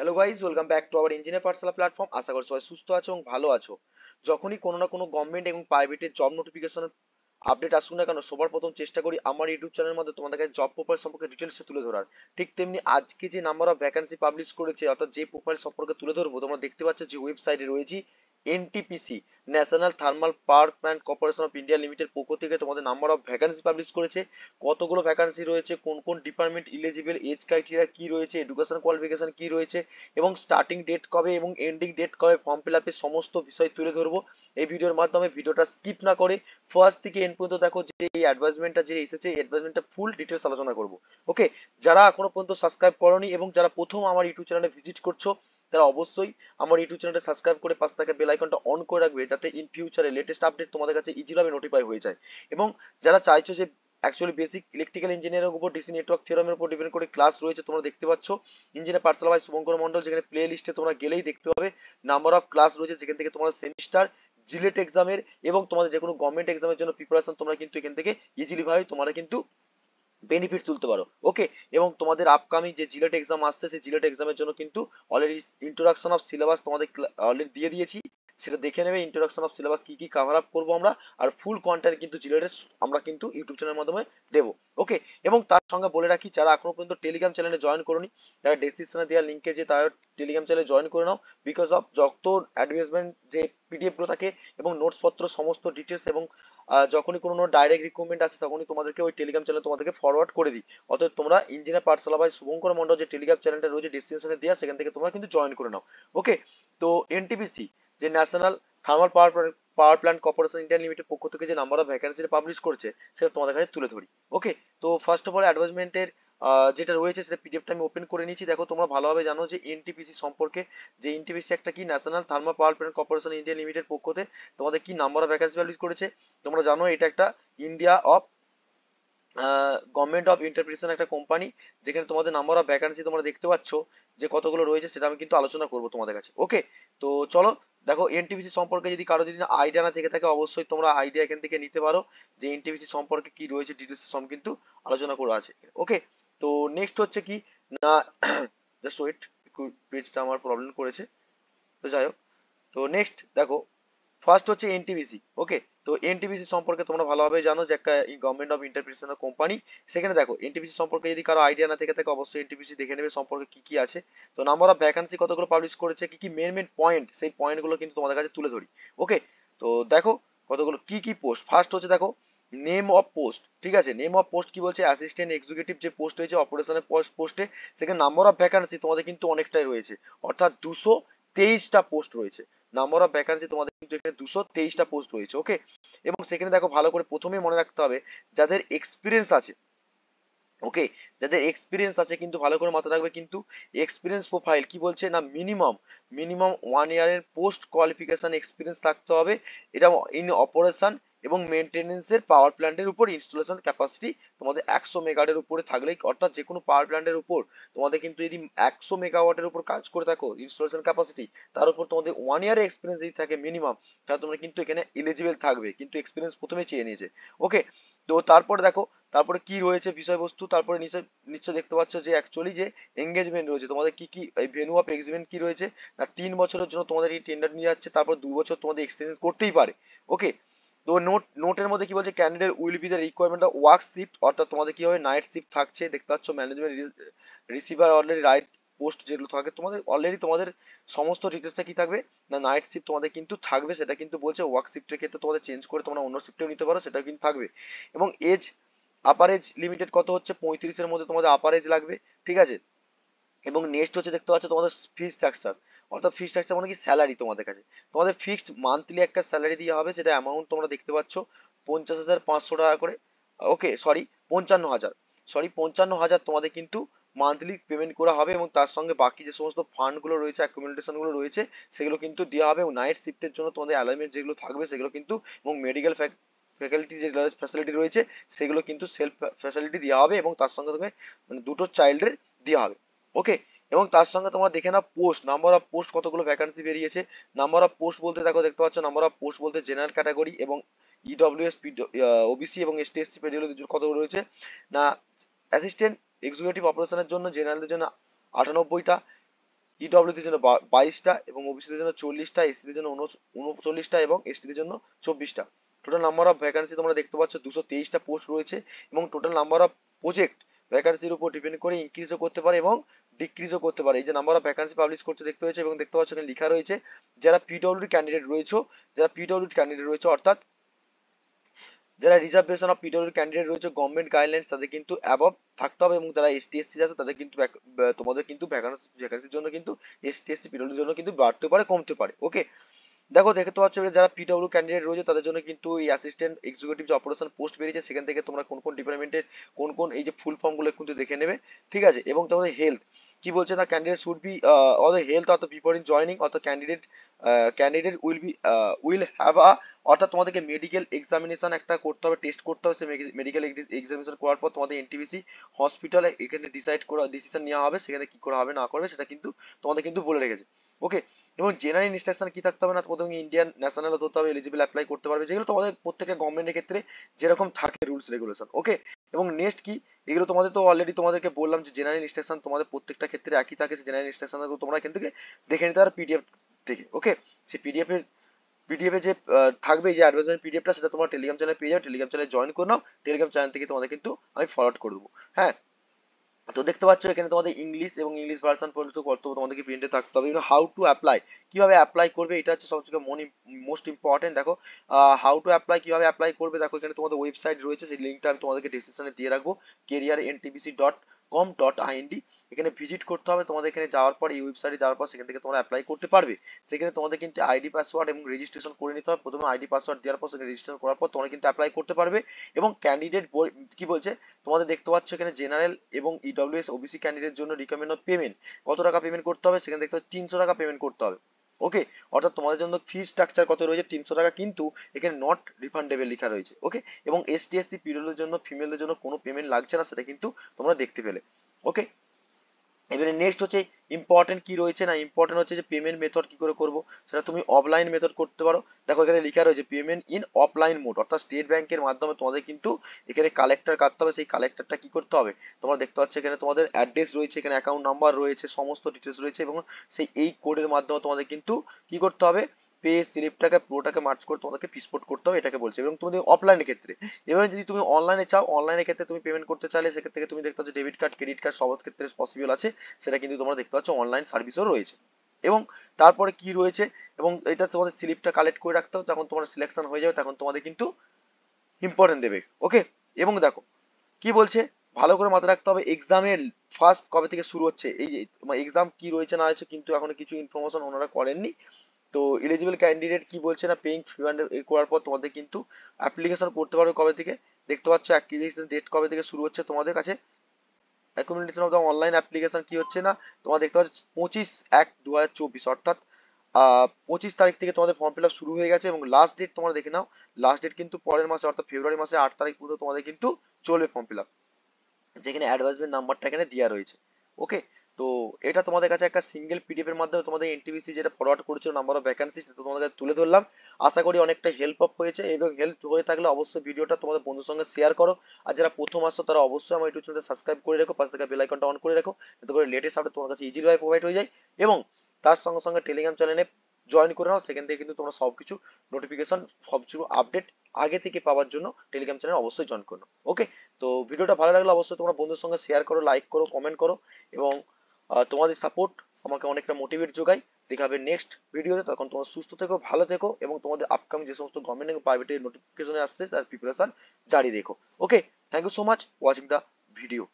hello guys welcome back to our engineer personal platform আশা করি সবাই সুস্থ আছো এবং ভালো আছো যখনই কোনো না কোনো গভর্নমেন্ট এবং প্রাইভেটের জব নোটিফিকেশন আপডেট আসুক না কেন সবার প্রথম চেষ্টা করি আমার ইউটিউব চ্যানেলের মধ্যে তোমাদের কাছে জব প্রোফাইল সম্পর্কে ডিটেলসে তুলে ধরার ঠিক তেমনি আজকে যে নাম্বার অফ ভ্যাকান্সি পাবলিশ করেছে অর্থাৎ যে প্রোফাইল সম্পর্কে তুলে ধরবো তোমরা দেখতে পাচ্ছ যে ওয়েবসাইটে রয়েছি NTPC National Thermal Power Plant Corporation of India Limited পক্ষ থেকে তোমাদের নাম্বার অফ ভ্যাকান্সি পাবলিশ করেছে কতগুলো ভ্যাকান্সি রয়েছে কোন কোন ডিপার্টমেন্ট ইলিজিবল এজ ক্রাইটেরিয়া কি রয়েছে এডুকেশন কোয়ালিফিকেশন কি রয়েছে এবং স্টার্টিং ডেট কবে এবং এন্ডিং ডেট কবে ফর্ম ফিল আপের সমস্ত বিষয় তুলে ধরবো এই ভিডিওর মাধ্যমে ভিডিওটা স্কিপ না করে ফার্স্ট থেকে এন পর্যন্ত দেখো যে এই অ্যাডভার্টাইজমেন্টটা যে এসেছে এই অ্যাডভার্টাইজমেন্টটা ফুল ডিটেলস আলোচনা করব ওকে যারা এখনো পর্যন্ত সাবস্ক্রাইব করনি এবং যারা প্রথম আমার ইউটিউব চ্যানেলে ভিজিট করছো তারা অবশ্যই আমার ইউটিউব চ্যানেলটা সাবস্ক্রাইব করে পাশে থাকা বেল আইকনটা অন করে রাখবে যাতে ইন ফিউচারে লেটেস্ট আপডেট তোমাদের কাছে ইজিভাবে নোটিফাই হয়ে যায় এবং যারা চাইছো যে অ্যাকচুয়ালি বেসিক ইলেকট্রিক্যাল ইঞ্জিনিয়ারিং উপর ডিসি নেটওয়ার্ক থিওরামের উপর ডিপেন্ড করে ক্লাস রয়েছে তোমরা দেখতে পাচ্ছ ইঞ্জিনিয়ার পার্সাল ভাই শুভঙ্কর মন্ডল যেখানে প্লে লিস্টে তোমরা গেলেই দেখতে পাবে নাম্বার অফ ক্লাস রয়েছে যেখান থেকে তোমরা সেমিস্টার জিলেট এক্সামের এবং তোমাদের যে কোনো গভর্নমেন্ট এক্সামের জন্য প্রিপারেশন তোমরা কিন্তু এখান থেকে ইজিলি ভাবে তোমরা কিন্তু বেনিফিট তুলতে পারো ওকে এবং তোমাদের আপকামিং যে জিলেট এক্সাম e আসছে সেই জিলেট e এক্সামের জন্য কিন্তু অলরেডি ইন্ট্রোডাকশন অফ সিলেবাস তোমাদের অলরেডি দিয়ে দিয়েছি সেটা দেখে নেবে ইন্ট্রোডাকশন অফ সিলেবাস কি কি কভার আপ করবো আমরা আর ফুল কন্টেন্ট কিন্তু জিলেটের e আমরা কিন্তু ইউটিউব চ্যানেলের মাধ্যমে দেব ওকে এবং তার সঙ্গে বলে রাখি যারা এখনো পর্যন্ত টেলিগ্রাম চ্যানেলে জয়েন করনি তারা ডেসক্রিপশনে দেওয়া লিঙ্কে যে তারা টেলিগ্রাম চ্যানেলে জয়েন করে নাও বিকজ অফ যত অ্যাডভার্টাইজমেন্ট যে পিডিএফ গুলো থাকে এবং নোটস পত্র সমস্ত ডিটেলস এবং যখনই কোনো ডাইরেক্ট রিক্রুটমেন্ট আসে তখনই তোমাদেরকে ওই টেলিগ্রাম চ্যানেল তোমাদেরকে ফরওয়ার্ড করে দিই অর্থাৎ তোমরা ইঞ্জিনিয়ার পাঠশালা ভাই শুভঙ্কর মন্ডল যে টেলিগ্রাম চ্যানেলটা রয়েছে ডিসক্রিপশনে দেওয়া সেখান থেকে তোমরা কিন্তু জয়েন করে নাও ওকে তো এনটিপিসি যে National Thermal Power Power Plant Corporation India Limited পক্ষ থেকে যে নাম্বার অফ ভ্যাকেন্সি পাবলিশ করছে সেটা তোমাদের কাছে তুলে ধরি ওকে তো ফার্স্ট অফ অল অ্যাডভার্টাইজমেন্টের যেটা রয়েছে সেটা পিডিএফটা আমি ওপেন করে নিয়েছি দেখো তোমরা ভালোভাবে জানো যে এনটিপিসি সম্পর্কে যে এনটিপিসি একটা কি National Thermal Power Plant Corporation India Limited পক্ষতে তোমাদের কি নাম্বার অফ ভ্যাকেন্সি ভ্যালিড করেছে তোমরা জানো এটা একটা India of government of interpretation একটা কোম্পানি যেখানে তোমাদের নাম্বার অফ ভ্যাকেন্সি তোমরা দেখতে পাচ্ছ যে কতগুলো রয়েছে সেটা আমি কিন্তু আলোচনা করব তোমাদের কাছে ওকে তো চলো দেখো এনটিপিসি সম্পর্কে যদি কারো যদি আইডিয়া না থেকে থাকে অবশ্যই তোমরা আইডিয়া এখান থেকে নিতে পারো যে এনটিপিসি সম্পর্কে কি রয়েছে ডিটেলস সব কিন্তু আলোচনা করা আছে ওকে তো নেক্সট হচ্ছে কি না জাস্ট ওয়েট পেজটা আমার প্রবলেম করেছে তো যাই হোক তো নেক্সট দেখো ফার্স্ট হচ্ছে এনটিবিসি ওকে তো এনটিবিসি সম্পর্কে তোমরা ভালোভাবে জানো যে একটা গভর্নমেন্ট অফ ইন্টারপ্রিটেশনাল কোম্পানি সেখানে দেখো এনটিবিসি সম্পর্কে যদি কারো আইডিয়া না থেকে থাকে অবশ্যই এনটিবিসি দেখে নেবে সম্পর্কে কি কি আছে তো নাম্বার অফ ভ্যাকান্সি কতগুলো পাবলিশ করেছে কি কি মেন মেন পয়েন্ট সেই পয়েন্টগুলো কিন্তু তোমাদের কাছে তুলে ধরি ওকে তো দেখো কতগুলো কি কি পোস্ট ফার্স্ট হচ্ছে দেখো নেম অফ পোস্ট ঠিক আছে নেম অফ পোস্ট কি বলছে অ্যাসিস্ট্যান্ট এক্সিকিউটিভ যে পোস্ট রয়েছে অপারেশনের পোস্টে সেখানে নাম্বার অফ ভ্যাকান্সি তোমাদের কিন্তু অনেকটাই রয়েছে অর্থাৎ দুশো তেইশটা পোস্ট রয়েছে নাম্বার অফ ভ্যাকান্সি তোমাদের কিন্তু এখানে দুশো তেইশটা পোস্ট রয়েছে ওকে এবং সেখানে দেখো ভালো করে প্রথমে মনে রাখতে হবে যাদের এক্সপিরিয়েন্স আছে ওকে যাদের এক্সপিরিয়েন্স আছে কিন্তু ভালো করে মাথায় রাখবে কিন্তু এক্সপিরিয়েন্স প্রোফাইল কি বলছে না মিনিমাম মিনিমাম ওয়ান ইয়ারের পোস্ট কোয়ালিফিকেশন এক্সপিরিয়েন্স থাকতে হবে এটা ইন অপারেশন এবং এর পাওয়ার প্ল্যান্টের উপর ইনস্টলেশন ক্যাপাসিটি তোমাদের একশো মেগাওয়াটের উপরে থাকলেই অর্থাৎ যে কোনো পাওয়ার প্ল্যান্টের উপর তোমাদের কিন্তু যদি একশো মেগাওয়াটের উপর কাজ করে থাকো ইনস্টলেশন ক্যাপাসিটি তার উপর তোমাদের ওয়ান ইয়ার এক্সপিরিয়েন্স যদি থাকে মিনিমাম তাহলে তোমরা কিন্তু এখানে এলিজিবল থাকবে কিন্তু এক্সপিরিয়েন্স প্রথমে চেয়ে নিয়েছে ওকে তো তারপরে দেখো তারপরে কি রয়েছে বিষয়বস্তু তারপরে নিশ্চয় নিশ্চয় দেখতে পাচ্ছ যে অ্যাকচুয়ালি যে এঙ্গেজমেন্ট রয়েছে তোমাদের কি কি এই ভেনু অফ এক্সিমেন্ট কি রয়েছে না তিন বছরের জন্য তোমাদের এই টেন্ডার নিয়ে যাচ্ছে তারপর দু বছর তোমাদের এক্সটেনশন করতেই পারে ওকে তো নোট নোটের মধ্যে কি বলছে candidate will be the requirement of work shift অর্থাৎ তোমাদের কি হবে নাইট শিফট থাকছে দেখতে পাচ্ছ management receiver already right post যেগুলো থাকে তোমাদের অলরেডি তোমাদের সমস্ত রিকোয়েস্টটা কি থাকবে না নাইট শিফট তোমাদের কিন্তু থাকবে সেটা কিন্তু বলছে ওয়ার্ক শিফটের ক্ষেত্রে তোমাদের চেঞ্জ করে তোমরা অন্য শিফটেও নিতে পারো সেটা কিন্তু থাকবে এবং এজ আপার এজ লিমিটেড কত হচ্ছে পঁয়ত্রিশের মধ্যে তোমাদের আপার এজ লাগবে ঠিক আছে এবং নেক্সট হচ্ছে দেখতে পাচ্ছ তোমাদের ফি স্ট্রাকচার অর্থাৎ ফিক্সড স্ট্রাকচার মানে কি স্যালারি তোমাদের কাছে তোমাদের ফিক্সড মান্থলি একটা স্যালারি দেওয়া হবে সেটা অ্যামাউন্ট তোমরা দেখতে পাচ্ছ পঞ্চাশ হাজার পাঁচশো টাকা করে ওকে সরি পঞ্চান্ন হাজার সরি পঞ্চান্ন হাজার তোমাদের কিন্তু মান্থলি পেমেন্ট করা হবে এবং তার সঙ্গে বাকি যে সমস্ত ফান্ডগুলো রয়েছে অ্যাকোমোডেশনগুলো রয়েছে সেগুলো কিন্তু দেওয়া হবে এবং নাইট শিফটের জন্য তোমাদের অ্যালাইনমেন্ট যেগুলো থাকবে সেগুলো কিন্তু এবং মেডিকেল ফ্যাকাল্টি যে ফ্যাসিলিটি রয়েছে সেগুলো কিন্তু সেলফ ফ্যাসিলিটি দেওয়া হবে এবং তার সঙ্গে সঙ্গে মানে দুটো চাইল্ডের দেওয়া হবে ওকে এবং তার সঙ্গে তোমরা দেখে নাও পোস্ট নাম্বার অফ পোস্ট কতগুলো ভ্যাকান্সি বেরিয়েছে নাম্বার অফ পোস্ট বলতে দেখো দেখতে পাচ্ছ নাম্বার অফ পোস্ট বলতে জেনারেল ক্যাটাগরি এবং ইডব্লিউএস ওবিসি এবং টি এসসি পেডিউল কত রয়েছে না অ্যাসিস্ট্যান্ট এক্সিকিউটিভ অপারেশনের জন্য জেনারেলদের জন্য আটানব্বইটা ইডব্লিউদের জন্য বাইশটা এবং ওবিসিদের জন্য চল্লিশটা এসসিদের জন্য উনচল্লিশটা এবং এসটিদের জন্য চব্বিশটা টোটাল নাম্বার অফ ভ্যাকান্সি তোমরা দেখতে পাচ্ছ দুশো তেইশটা পোস্ট রয়েছে এবং টোটাল নাম্বার অফ প্রজেক্ট ভ্যাকান্সির উপর ডিপেন্ড করে ইনক্রিজও করতে পারে এবং ডিক্রিজও করতে পারে এই যে নাম্বার অফ ভ্যাকান্সি পাবলিশ করতে দেখতে হয়েছে এবং দেখতে পাচ্ছেন লেখা রয়েছে যারা পিডব্লিউডি ক্যান্ডিডেট রয়েছে যারা পিডব্লিউডি ক্যান্ডিডেট রয়েছে অর্থাৎ যারা রিজার্ভেশন অফ পিডব্লিউডি ক্যান্ডিডেট রয়েছে গভর্নমেন্ট গাইডলাইন্স তাদের কিন্তু অ্যাবভ থাকতে হবে এবং তারা এসটি এসসি আছে তাদের কিন্তু তোমাদের কিন্তু ভ্যাকান্সি ভ্যাকান্সির জন্য কিন্তু এসটি এসসি পিডব্লিউডির জন্য কিন্তু বাড়তে পারে কমতে পারে ওকে দেখো দেখে তো পাচ্ছ যারা পিডব্লিউ ক্যান্ডিডেট রয়েছে তাদের জন্য কিন্তু এই অ্যাসিস্ট্যান্ট এক্সিকিউটিভ যে অপারেশন পোস্ট বেরিয়েছে সেখান থেকে তোমরা কোন কোন ডিপার্টমেন্টের কোন কোন এই যে ফুল ফর্মগুলো কিন্তু দেখে নেবে ঠিক আছে এবং তোমাদের হেলথ কি বলছে না candidate should be all health at before in joining at candidate candidate will be will have a অর্থাৎ তোমাদেরকে মেডিকেল এক্সামিনেশন একটা করতে হবে টেস্ট করতে হবে সে মেডিকেল এক্সামিনেশন করার পর তোমাদের এনটিবিসি হসপিটালে এখানে ডিসাইড করা ডিসিশন নেওয়া হবে সেখানে কি করা হবে না করবে সেটা কিন্তু তোমাদের কিন্তু বলে রেখেছে ওকে এবং জেনারেল ইনস্ট্রাকশন কি থাকতে হবে না প্রথমে ইন্ডিয়ান ন্যাশনাল হতে হবে এলিজিবল অ্যাপ্লাই করতে পারবে যেগুলো তোমাদের প্রত্যেকটা গভর্নমেন্টের ক্ষেত্রে যেরকম থাকে রুলস রেগুলেশন ওকে এবং নেক্সট কি এগুলো তোমাদের তো অলরেডি তোমাদেরকে বললাম যে জেনারেল ইনস্ট্রাকশন তোমাদের প্রত্যেকটা ক্ষেত্রে একই থাকে সে জেনারেল ইনস্ট্রাকশন তোমরা এখান থেকে দেখে নিতে পারো পিডিএফ থেকে ওকে সে পিডিএফ এর পিডিএফ এ যে থাকবে যে অ্যাডভার্টাইজমেন্ট পিডিএফটা সেটা তোমরা টেলিগ্রাম চ্যানেলে পেয়ে যাও টেলিগ্রাম চ্যানেলে জয়েন করে নাও টেলিগ্রাম চ্যানেল থেকে তোমাদের কিন্তু আমি ফরওয়ার্ড করে দেবো হ্যাঁ তো দেখতে পাচ্ছ এখানে তোমাদের ইংলিশ এবং ইংলিশ ভার্সন পর্যন্ত কর্তব্য তোমাদেরকে প্রিন্টে থাকতে হবে হাউ টু অ্যাপ্লাই কিভাবে অ্যাপ্লাই করবে এটা হচ্ছে সবথেকে মোস্ট ইম্পর্টেন্ট দেখো হাউ টু অ্যাপ্লাই কিভাবে অ্যাপ্লাই করবে দেখো এখানে তোমাদের ওয়েবসাইট রয়েছে সেই লিঙ্কটা আমি তোমাদেরকে ডিসক্রিপশনে দিয়ে রাখবো career NTPC dot com dot IND এখানে ভিজিট করতে হবে তোমাদের এখানে যাওয়ার পর এই ওয়েবসাইটে যাওয়ার পর সেখান থেকে তোমরা অ্যাপ্লাই করতে পারবে সেখানে তোমাদের কিন্তু আইডি পাসওয়ার্ড এবং রেজিস্ট্রেশন করে নিতে হবে প্রথমে আইডি পাসওয়ার্ড দেওয়ার পর সেখানে রেজিস্ট্রেশন করার পর তোমরা কিন্তু অ্যাপ্লাই করতে পারবে এবং ক্যান্ডিডেট কি বলছে তোমাদের দেখতে পাচ্ছ এখানে জেনারেল এবং ইডব্লিউএস ওবিসি ক্যান্ডিডেট জন্য রিকমেন্ড পেমেন্ট কত টাকা পেমেন্ট করতে হবে সেখানে দেখতে পাচ্ছ তিনশো টাকা পেমেন্ট করতে হবে ওকে অর্থাৎ তোমাদের জন্য ফি স্ট্রাকচার কত রয়েছে তিনশো টাকা কিন্তু এখানে নট রিফান্ডেবল লেখা রয়েছে ওকে এবং এস টি এস সি পিরিয়ডের জন্য ফিমেলদের জন্য কোনো পেমেন্ট লাগছে না সেটা কিন্তু তোমরা দেখতে পেলে ওকে এবারে নেক্সট হচ্ছে ইম্পর্টেন্ট কি রয়েছে না ইম্পর্টেন্ট হচ্ছে যে পেমেন্ট মেথড কি করে করব সেটা তুমি অফলাইন মেথড করতে পারো দেখো এখানে লেখা রয়েছে পেমেন্ট ইন অফলাইন মোড অর্থাৎ স্টেট ব্যাংকের মাধ্যমে তোমাদের কিন্তু এখানে কালেক্টর কাটতে হবে সেই কালেক্টরটা কি করতে হবে তোমরা দেখতে পাচ্ছ এখানে তোমাদের অ্যাড্রেস রয়েছে এখানে অ্যাকাউন্ট নাম্বার রয়েছে সমস্ত ডিটেলস রয়েছে এবং সেই এই কোডের মাধ্যমে তোমাদের কিন্তু কি করতে হবে পে স্লিপটাকে পুরোটাকে মার্চ করে তোমাদেরকে পিসপোর্ট করতে হবে এটাকে বলছে এবং তোমাদের অফলাইনের ক্ষেত্রে এবার যদি তুমি অনলাইনে চাও অনলাইনের ক্ষেত্রে তুমি পেমেন্ট করতে চাইলে সেক্ষেত্রে তুমি দেখতে পাচ্ছ ডেবিট কার্ড ক্রেডিট কার্ড সব ক্ষেত্রে পসিবল আছে সেটা কিন্তু তোমরা দেখতে পাচ্ছ অনলাইন সার্ভিসও রয়েছে এবং তারপরে কি রয়েছে এবং এটা তোমাদের স্লিপটা কালেক্ট করে রাখতে হবে তখন তোমার সিলেকশন হয়ে যাবে তখন তোমাদের কিন্তু ইম্পর্টেন্ট দেবে ওকে এবং দেখো কি বলছে ভালো করে মাথায় রাখতে হবে এক্সামের ফার্স্ট কবে থেকে শুরু হচ্ছে এই এক্সাম কি রয়েছে না রয়েছে কিন্তু এখনো কিছু ইনফরমেশন ওনারা করেননি তো এলিজিবল ক্যান্ডিডেট কি বলছে না পেইং ফি হান্ড্রেড করার পর তোমাদের কিন্তু অ্যাপ্লিকেশন করতে পারবে কবে থেকে দেখতে পাচ্ছ অ্যাক্টিভেশন ডেট কবে থেকে শুরু হচ্ছে তোমাদের কাছে accumulation of the online application কি হচ্ছে না তোমরা দেখতে পাচ্ছ পঁচিশ এক দু হাজার চব্বিশ অর্থাৎ পঁচিশ তারিখ থেকে তোমাদের ফর্ম ফিল আপ শুরু হয়ে গেছে এবং লাস্ট ডেট তোমরা দেখে নাও লাস্ট ডেট কিন্তু পরের মাসে অর্থাৎ ফেব্রুয়ারি মাসে আট তারিখ পর্যন্ত তোমাদের কিন্তু চলবে ফর্ম ফিল আপ যেখানে অ্যাডভাইসমেন্ট নাম্বারটা এখানে দেওয়া রয়েছে ওকে তো এটা তোমাদের কাছে একটা সিঙ্গেল পিডিএফ এর মাধ্যমে তোমাদের এনটিভিসি যেটা ফরওয়ার্ড করেছিল নাম্বার অফ ভ্যাকান্সি সেটা তোমাদের তুলে ধরলাম আশা করি অনেকটা হেল্প আপ হয়েছে এবং হেল্প হয়ে থাকলে অবশ্যই ভিডিওটা তোমাদের বন্ধুর সঙ্গে শেয়ার করো আর যারা প্রথম আসছো তারা অবশ্যই আমার ইউটিউব চ্যানেলটা সাবস্ক্রাইব করে রাখো পাশে থাকা বেল আইকনটা অন করে রাখো যাতে করে লেটেস্ট আপডেট তোমার কাছে ইজিলি প্রোভাইড হয়ে যায় এবং তার সঙ্গে সঙ্গে টেলিগ্রাম চ্যানেলে জয়েন করে নাও সেখান থেকে কিন্তু তোমরা সবকিছু নোটিফিকেশন সবকিছু আপডেট আগে থেকে পাওয়ার জন্য টেলিগ্রাম চ্যানেল অবশ্যই জয়েন করো ওকে তো ভিডিওটা ভালো লাগলে অবশ্যই তোমরা বন্ধুর সঙ্গে শেয়ার করো লাইক করো কমেন্ট করো এবং তোমাদের সাপোর্ট আমাকে অনেকটা মোটিভেট যোগায় দেখা হবে নেক্সট ভিডিওতে তখন তোমরা সুস্থ থেকো ভালো থেকো এবং তোমাদের আপকামিং যে সমস্ত গভর্নমেন্ট এবং প্রাইভেটের নোটিফিকেশনে আসছে তার প্রিপারেশন জারি রেখো okay thank you so much watching the video